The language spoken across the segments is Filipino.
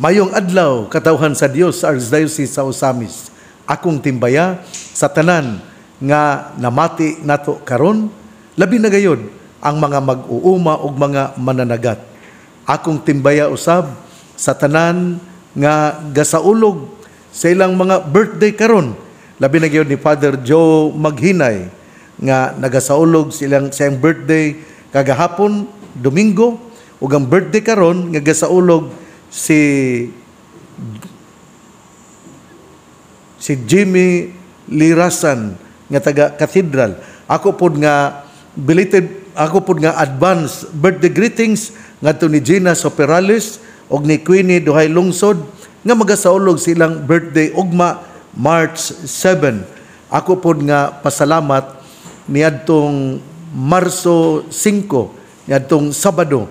Mayong adlaw katauhan sa Dios sa Archdiocese sa Osamis. Akong timbaya sa tanan nga namati nato karon labi na gayod ang mga mag-uuma ug mga mananagat. Akong timbaya usab sa tanan nga gasaulog sa ilang mga birthday karon labi na gayod ni Father Joe Maghinay nga nagasaulog silang sa birthday kagahapon Domingo ug ang birthday karon nga gasaulog si si Jimmy Lirasan nga taga Cathedral. Ako pud nga belated ako pud nga advance birthday greetings ngadto ni Gina Soperalis og ni Queenie Duhay Lungsod nga magasaulog silang birthday ugma March 7. Ako pud nga pasalamat niadtong Marso 5 niadtong Sabado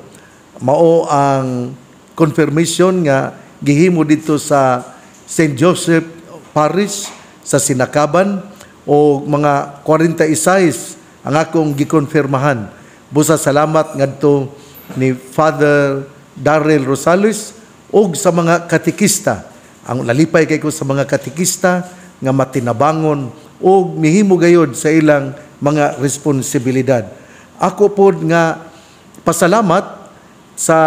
mao ang confirmation nga gihimo dito sa St. Joseph Parish sa Sinakaban o mga 46 ang akong gikonfirmahan. Busa salamat ngadto ni Father Darrell Rosales o sa mga katikista. Ang lalipay kay ko sa mga katikista nga matinabangon o mihimo gayod sa ilang mga responsibilidad. Ako po nga pasalamat sa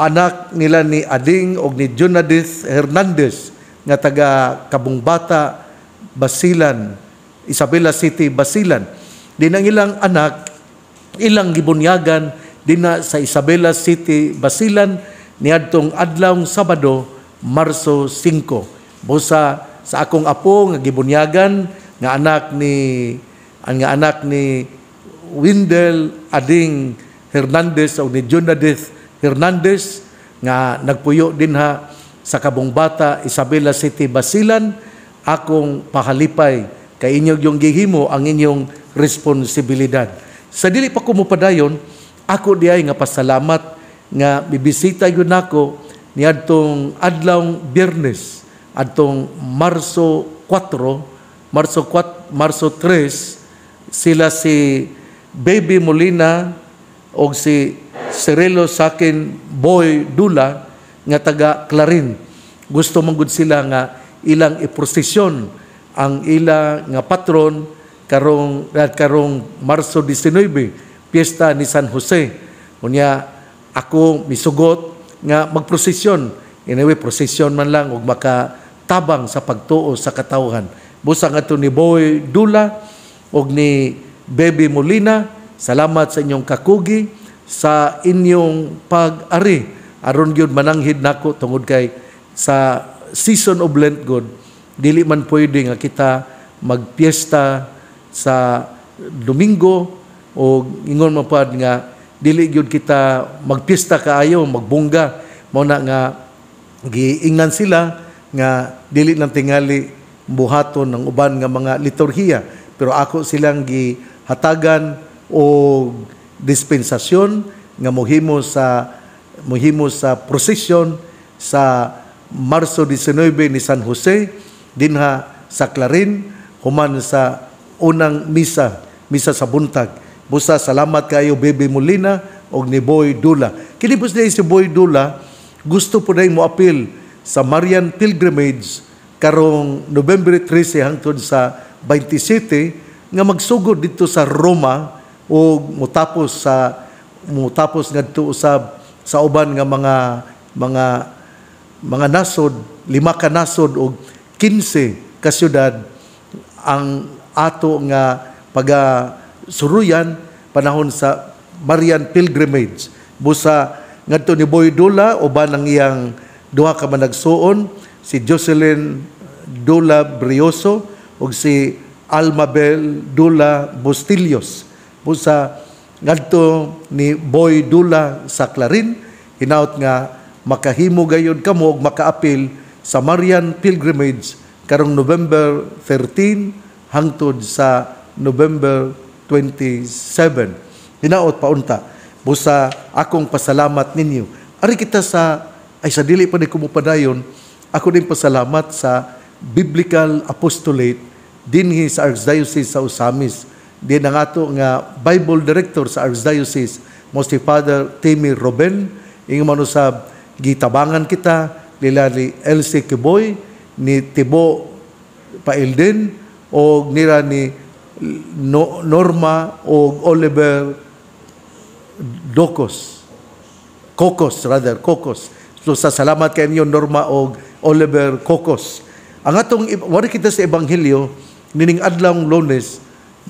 anak nila ni Ading o ni Junadith Hernandez nga taga Kabungbata, Basilan, Isabela City, Basilan. Din ang ilang anak, ilang gibunyagan din sa Isabela City, Basilan, niadtong adlaw Sabado, Marso 5. Busa sa akong apo nga gibunyagan nga anak ni ang nga anak ni Windel Ading Hernandez o ni Jonadith Hernandez nga nagpuyo din ha sa Kabumbata, Isabela City, Basilan, akong pahalipay kay inyo yung gihimo ang inyong responsibilidad. Sa dili pa ko kumupadayon, ako di ay nga pasalamat nga bibisita yun ako niadtong Adlaw Biyernes adtong Marso 4, Marso 4, Marso 3 sila si Baby Molina o si Cirilo sa akin boy dula nga taga Clarin. Gusto manggod sila nga ilang iprosesyon ang ila nga patron karong ah, karong Marso 19, piyesta ni San Jose. Unya ako misugot nga magprosesyon. Anyway, prosesyon man lang ug tabang sa pagtuo sa katawhan. Busa Busang ato ni Boy Dula ug ni Baby Molina, salamat sa inyong kakugi sa inyong pag-ari. Aron gyud mananghid nako tungod kay sa season of Lent God, dili man pwede nga kita magpiesta sa Domingo o ingon mapad nga dili gyud kita magpiesta kaayo, magbungga mao na nga giingnan sila nga dili nang tingali buhaton ng uban nga mga liturhiya pero ako silang gihatagan o dispensasyon nga mohimo sa mohimo sa procession sa Marso 19 ni San Jose dinha sa Clarin human sa unang misa misa sa buntag busa salamat kayo Bebe Molina og ni Boy Dula kini pus si Boy Dula gusto po na mo appeal sa Marian Pilgrimage karong November 13 hangtod sa 27 nga magsugod dito sa Roma o mutapos sa mutapos ngadto usab sa uban nga mga mga mga nasod, lima ka nasod og 15 ka syudad ang ato nga paga suruyan panahon sa Marian Pilgrimage busa ngadto ni Boy Dula uban ang iyang duha ka managsuon si Jocelyn Dula Brioso ug si Almabel Dula Bustillos usa ngadto ni Boy Dula sa Clarin hinaut nga makahimo gayud kamo og makaapil sa Marian Pilgrimage karong November 13 hangtod sa November 27 hinaut paunta busa akong pasalamat ninyo ari kita sa ay sa dili pa ni kumupadayon ako din pasalamat sa Biblical Apostolate dinhi sa Archdiocese sa Usamis di na nga to nga Bible Director sa Archdiocese, mo si Father Timmy Robin, ingo man usab gitabangan kita, nilali LC Kiboy, ni Tibo Pailden, o nira ni no, Norma o Oliver Docos. Cocos, rather, Cocos. So, sa salamat kay niyo, Norma o Oliver Cocos. Ang atong, wari kita sa Ebanghelyo, nining adlong lunes,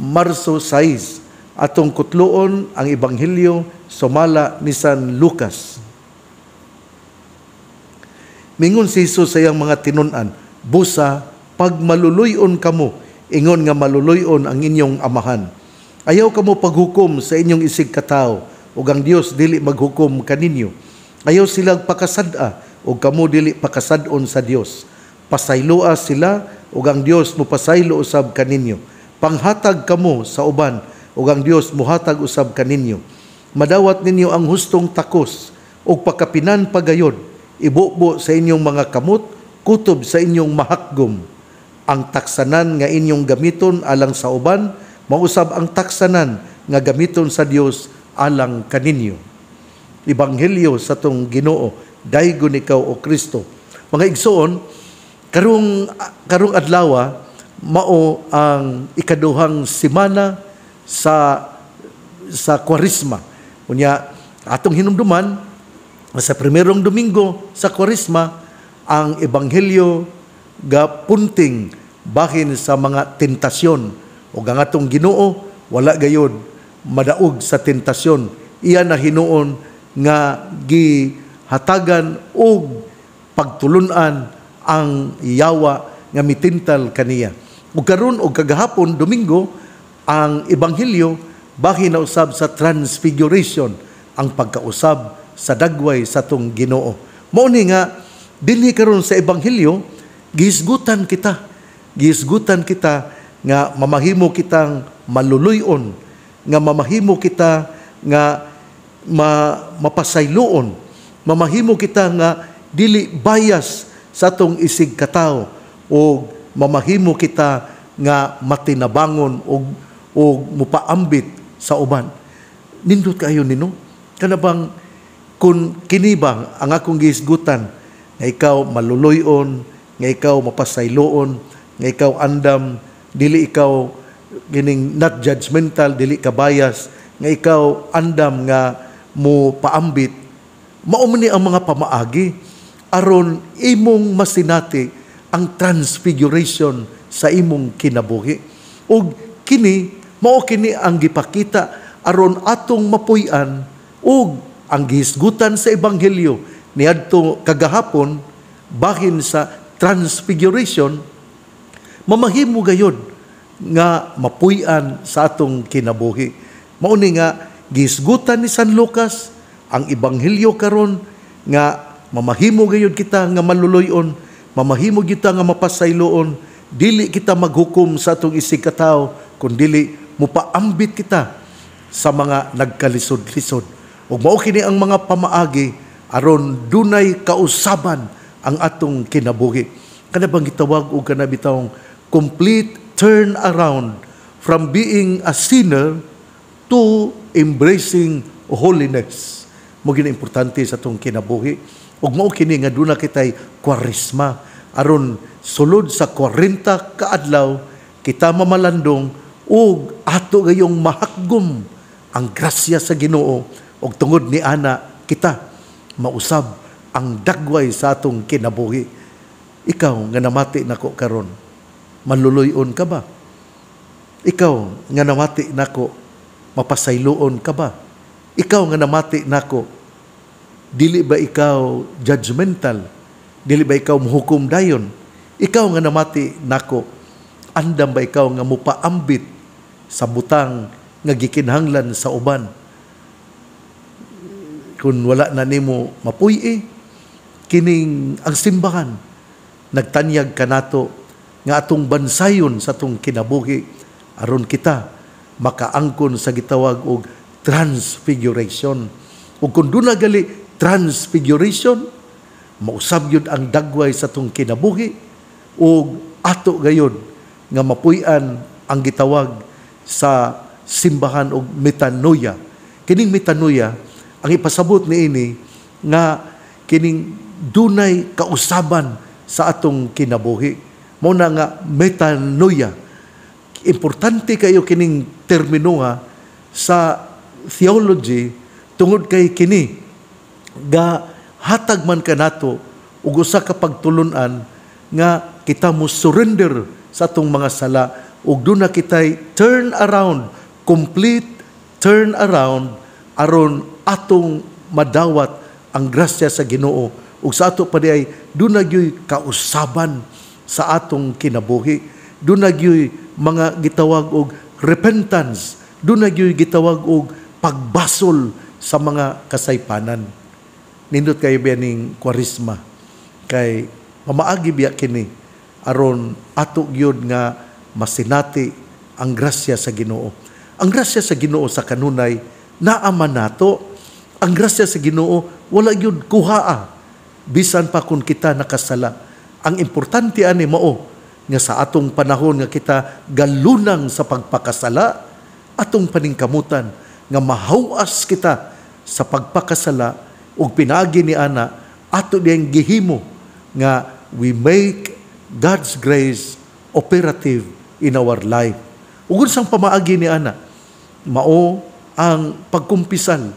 Marso 6 atong kutloon ang Ebanghelyo sumala ni San Lucas. Mingon si Jesus sa iyang mga tinunan, Busa, pag maluluyon kamo, ingon nga maluluyon ang inyong amahan. Ayaw kamo paghukom sa inyong isig katao, ug ang Dios dili maghukom kaninyo. Ayaw silang pakasada, ug kamo dili pakasadon sa Dios. Pasayloa sila, ug ang Dios mo pasaylo usab kaninyo Panghatag kamo sa uban, ug ang Dios muhatag usab kaninyo. Madawat ninyo ang hustong takos ug pakapinan pagayon, ibubo sa inyong mga kamot, kutob sa inyong mahakgom. Ang taksanan nga inyong gamiton alang sa uban, mausab ang taksanan nga gamiton sa Dios alang kaninyo. Ebanghelyo sa tong Ginoo, daygon ikaw o Kristo. Mga igsoon, karong karong adlaw mao ang ikaduhang simana sa sa Kwarisma. Unya atong hinumduman sa primerong Domingo sa Kwarisma ang ebanghelyo gapunting bahin sa mga tentasyon o ang atong Ginoo wala gayod madaog sa tentasyon iya na hinuon nga gihatagan og pagtulunan ang yawa nga mitintal kaniya Ug karon og kagahapon Domingo ang ebanghelyo bahin na usab sa transfiguration ang pagkausab sa dagway sa tong Ginoo. Mao ni nga dinhi karon sa ebanghelyo gihisgutan kita. Gihisgutan kita nga mamahimo kitang maluluyon, nga mamahimo kita nga ma, mapasayloon, mamahimo kita nga dili bias sa tong isig katawo o mamahimo kita nga matinabangon og og mupaambit sa uban. Nindot kayo nino? Kanabang kun kinibang ang akong gisgutan nga ikaw maluloyon, nga ikaw mapasayloon, nga ikaw andam, dili ikaw gining not judgmental, dili ka bias, nga ikaw andam nga mo paambit. ni ang mga pamaagi aron imong masinati ang transfiguration sa imong kinabuhi. O kini, mao kini ang gipakita aron atong mapuy-an o ang gihisgutan sa Ebanghelyo niadto kagahapon bahin sa transfiguration mamahimo gayod nga mapuy-an sa atong kinabuhi. Mauni nga gisgutan ni San Lucas ang ebanghelyo karon nga mamahimo gayod kita nga maluloyon Mamahimo kita nga mapasayloon, dili kita maghukom sa atong isig kataw, kundili mupaambit kita sa mga nagkalisod-lisod. Ug mao kini ang mga pamaagi aron dunay kausaban ang atong kinabuhi. Kana bang gitawag og kana complete turn around from being a sinner to embracing holiness. Mo gina importante sa atong kinabuhi. Ug mao kini nga duna kitay kwarisma aron sulod sa 40 kaadlaw kita mamalandong ug ato gayong mahakgom ang grasya sa Ginoo ug tungod ni ana kita mausab ang dagway sa atong kinabuhi ikaw nga namati nako karon maluloyon ka ba ikaw nga namati nako mapasayloon ka ba ikaw nga namati nako dili ba ikaw judgmental Dili ba ikaw muhukom dayon? Ikaw nga namati nako. Andam ba ikaw nga mupaambit sa butang nga gikinhanglan sa uban? kun wala na nimo mapuy eh, kining ang simbahan, nagtanyag kanato nga atong bansayon sa atong kinabuhi aron kita makaangkon sa gitawag og transfiguration. Ug kun doon gali transfiguration, mausab yun ang dagway sa tong kinabuhi o ato gayon nga mapuy-an ang gitawag sa simbahan og metanoia. Kining metanoia ang ipasabot ni ini nga kining dunay kausaban sa atong kinabuhi. Muna nga metanoia. Importante kayo kining termino ha sa theology tungod kay kini ga hatag man ka nato ug usa ka pagtulunan nga kita mo surrender sa atong mga sala ug do na kitay turn around complete turn around aron atong madawat ang grasya sa Ginoo ug sa ato pa ay dunagyoy kausaban sa atong kinabuhi dunagyoy mga gitawag og repentance dunagyoy gitawag og pagbasol sa mga kasaypanan nindot kay biya ning kwarisma kay pamaagi biya kini aron ato gyud nga masinati ang grasya sa Ginoo ang grasya sa Ginoo sa kanunay naaman nato ang grasya sa Ginoo wala gyud kuhaa bisan pa kun kita nakasala ang importante ani mao nga sa atong panahon nga kita galunang sa pagpakasala atong paningkamutan nga mahawas kita sa pagpakasala ug pinagi ni ana ato diyang gihimo nga we make God's grace operative in our life. Ug unsang pamaagi ni ana mao ang pagkumpisan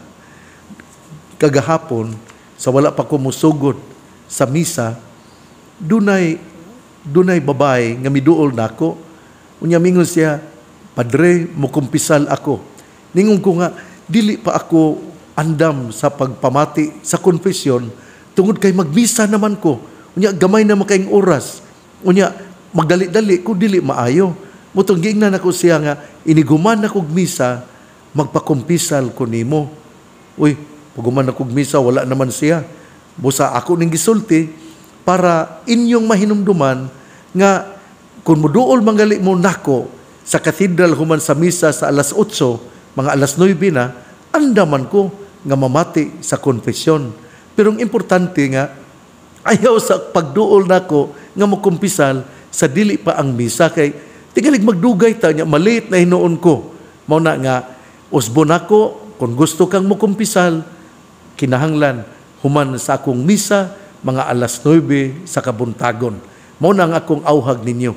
kagahapon sa wala pa ko musugod sa misa dunay dunay babay nga miduol nako unya mingon siya padre mukumpisal ako ningon ko nga dili pa ako andam sa pagpamati sa konfesyon tungod kay magmisa naman ko unya gamay na makaing oras unya magdali-dali ko dili maayo mutong giingnan nako siya nga iniguman na kog misa magpakumpisal ko nimo uy paguman na kog misa wala naman siya busa ako ning gisulti para inyong mahinumduman nga kung muduol mangali mo nako sa katedral human sa misa sa alas 8 mga alas 9 na andaman ko nga mamati sa konfesyon. Pero ang importante nga, ayaw sa pagduol nako nga mukumpisal sa dili pa ang misa kay tingalig magdugay ta nya maliit na hinoon ko. Mao nga usbon nako, kung gusto kang mukumpisal kinahanglan human sa akong misa mga alas 9 sa kabuntagon. Mao ang akong auhag ninyo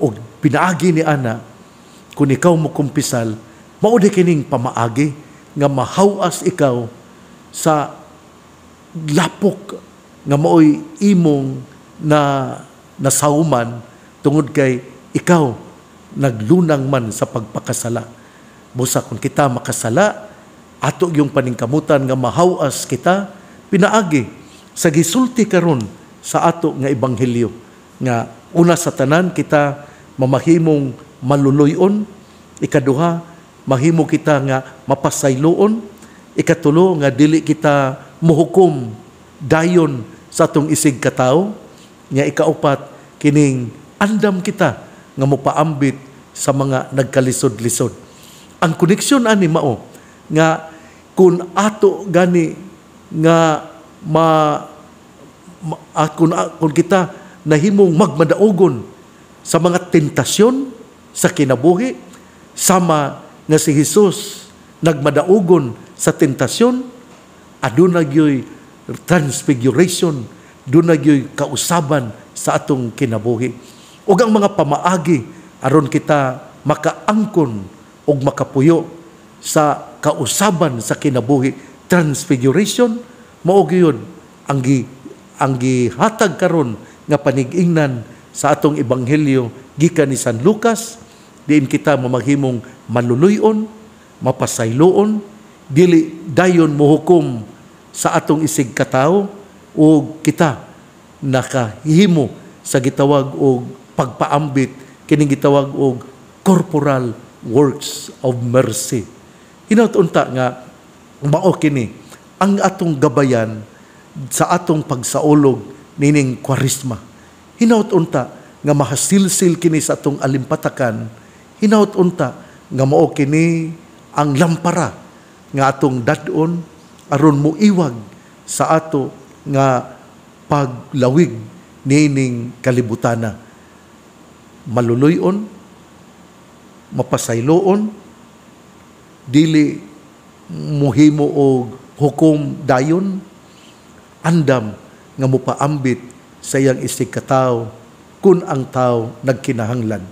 o pinaagi ni ana kung ikaw mo kumpisal mao kining pamaagi nga mahawas ikaw sa lapok nga maoy imong na nasauman tungod kay ikaw naglunang man sa pagpakasala. Busa kung kita makasala, ato yung paningkamutan nga mahawas kita, pinaagi sa gisulti karon sa ato nga ebanghelyo nga una sa tanan kita mamahimong maluluyon, ikaduha mahimo kita nga mapasayloon, ikatulo nga dili kita muhukom dayon sa atong isig katao, nga ikaupat kining andam kita nga mopaambit sa mga nagkalisod-lisod. Ang koneksyon ani mao nga kun ato gani nga ma, ma ah, kun, ah, kun kita nahimong magmadaogon sa mga tentasyon sa kinabuhi sama nga si Jesus nagmadaugon sa tentasyon, aduna gyoy transfiguration, aduna gyoy kausaban sa atong kinabuhi. Ug ang mga pamaagi aron kita makaangkon og makapuyo sa kausaban sa kinabuhi transfiguration mao gyud ang gi ang gihatag karon nga panig-ingnan sa atong ebanghelyo gikan ni San Lucas diin kita mamahimong maluluyon, mapasayloon, dili dayon mo hukom sa atong isig katao o kita nakahimo sa gitawag og pagpaambit kining gitawag og corporal works of mercy. Hinautunta nga mao kini ang atong gabayan sa atong pagsaulog nining kwarisma. Hinautunta nga mahasilsil kini sa atong alimpatakan Hinaut nga mao kini ang lampara nga atong dadon aron mo iwag sa ato nga paglawig nining kalibutana. Maluluyon, mapasayloon, dili muhimo og hukom dayon, andam nga mupaambit sa iyang isigkataw kun ang tao nagkinahanglan.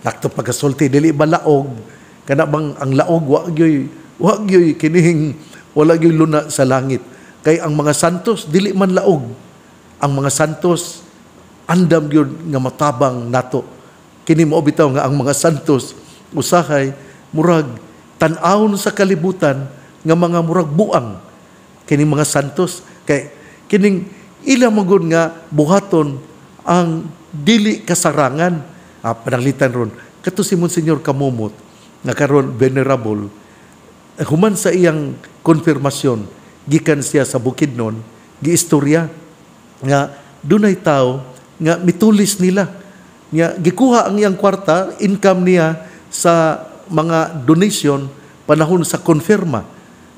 Lakto pagkasulti, dili ba laog? Kana bang ang laog, wag yoy, wag yoy, kinihing, wala yoy luna sa langit. Kay ang mga santos, dili man laog. Ang mga santos, andam yun nga matabang nato. Kini mo bitaw nga ang mga santos, usahay, murag, tanawon sa kalibutan, nga mga murag buang. Kini mga santos, kay kining ilang magun nga buhaton ang dili kasarangan uh, ah, pananglitan ron. Kato si Monsignor Kamumot, nga karon venerable, eh, human sa iyang konfirmasyon, gikan siya sa Bukidnon, giistorya, nga dunay tao, nga mitulis nila, nga gikuha ang iyang kwarta, income niya sa mga donation panahon sa konfirma.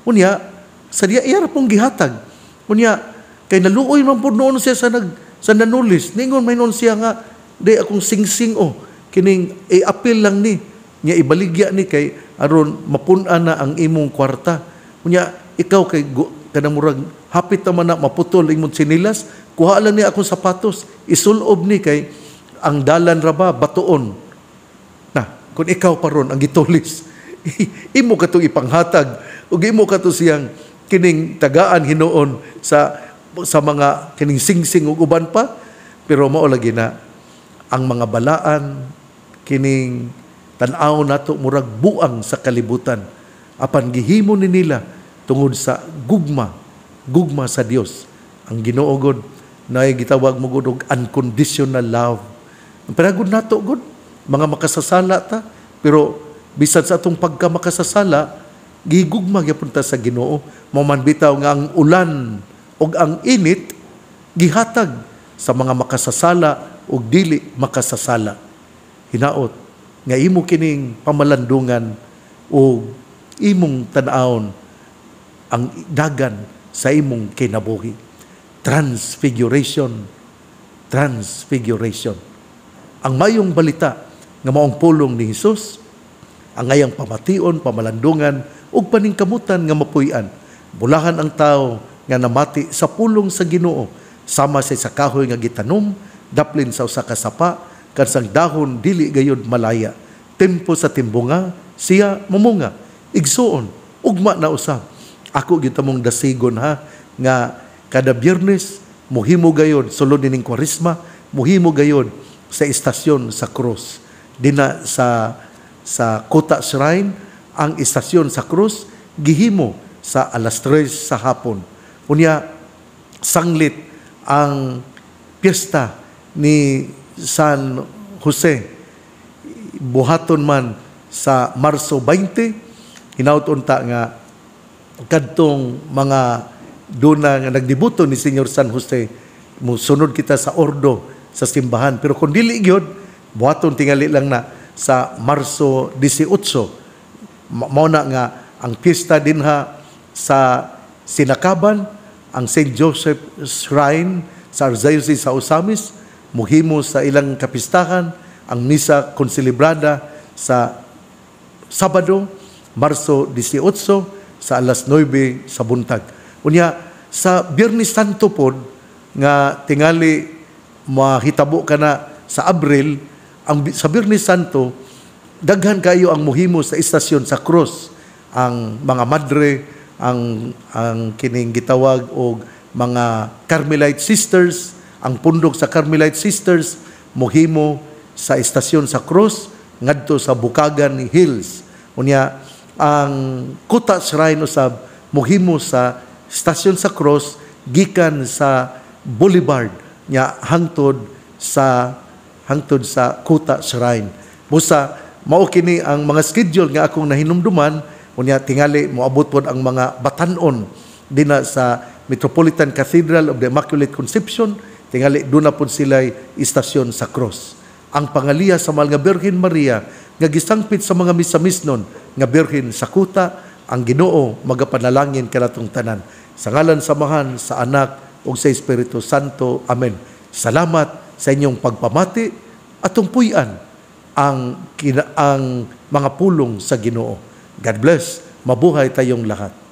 Unya, sa diya iya pong gihatag. Unya, kay naluoy man po noon siya sa nag sa nanulis. Ningon may noon siya nga Di akong singsing oh, kining i-appeal eh, lang ni Nga ibaligya ni kay aron mapun-an na ang imong kwarta. Kunya ikaw kay kanang murag hapit naman na maputol imong sinilas, kuha lang ni akong sapatos, isulob ni kay ang dalan ra ba batuon. Na, kun ikaw pa ron ang gitulis. imo ka ipanghatag ug imo ka siyang kining tagaan hinuon sa sa mga kining singsing ug uban pa pero mao lagi na ang mga balaan kining tan tanaw nato murag buang sa kalibutan apan gihimo ni nila tungod sa gugma gugma sa Dios ang Ginoo gud na gitawag mo gud og unconditional love Paragod nato gud mga makasasala ta pero bisan sa atong pagka makasasala gigugma gyapon ta sa Ginoo mo man bitaw nga ang ulan og ang init gihatag sa mga makasasala o dili makasasala. Hinaot, nga imo kining pamalandungan o imong tanawon ang dagan sa imong kinabuhi. Transfiguration. Transfiguration. Ang mayong balita nga maong pulong ni Hesus, ang ayang pamation, pamalandungan, ug paningkamutan nga mapuy-an. Bulahan ang tao nga namati sa pulong sa Ginoo Sama sa sa kahoy nga gitanom, daplin sa usa ka sapa, kansang dahon dili gayud malaya. Tempo sa timbunga, siya mumunga. Igsuon, ugma na usa. Ako gitamong dasigon ha, nga kada biyernes, muhimo gayon, sulod nining kwarisma, muhimo gayon sa istasyon sa krus Dina sa sa kota Shrine, ang istasyon sa krus gihimo sa alas 3 sa hapon. Unya, sanglit ang piyesta ni San Jose. Buhaton man sa Marso 20, hinautunta nga kadtong mga duna nga nagdibuto ni Senyor San Jose, musunod kita sa ordo sa simbahan. Pero kung dili gyud, buhaton tingali lang na sa Marso 18. Mao na nga ang pista din ha sa Sinakaban, ang St. Joseph Shrine sa Arzayosi sa Osamis, muhimo sa ilang kapistahan, ang Misa Consilibrada sa Sabado, Marso 18, sa alas 9 sa buntag. Unya, sa Biyernes Santo pod, nga tingali mahitabo ka na sa Abril, ang, sa Biyernes Santo, daghan kayo ang muhimo sa istasyon sa cross, ang mga madre, ang ang kining gitawag og mga Carmelite Sisters, ang pundok sa Carmelite Sisters mohimo sa estasyon sa Cross ngadto sa Bukagan Hills. Unya ang Kuta Shrine usab mohimo sa estasyon sa Cross gikan sa Boulevard nya hangtod sa hangtod sa Kuta Shrine. Busa mao kini ang mga schedule nga akong nahinumduman Unya tingali moabot pod ang mga batanon dina sa Metropolitan Cathedral of the Immaculate Conception tingali do na pod sila istasyon sa cross. Ang pangaliya sa mahal nga Birhen Maria nga gisangpit sa mga misamisnon nga birhen sa kuta ang Ginoo magapanalangin kanatong tanan. Sa ngalan sa samahan sa anak ug sa Espiritu Santo. Amen. Salamat sa inyong pagpamati at tungpuyan ang, ang mga pulong sa Ginoo. God bless. Mabuhay tayong lahat.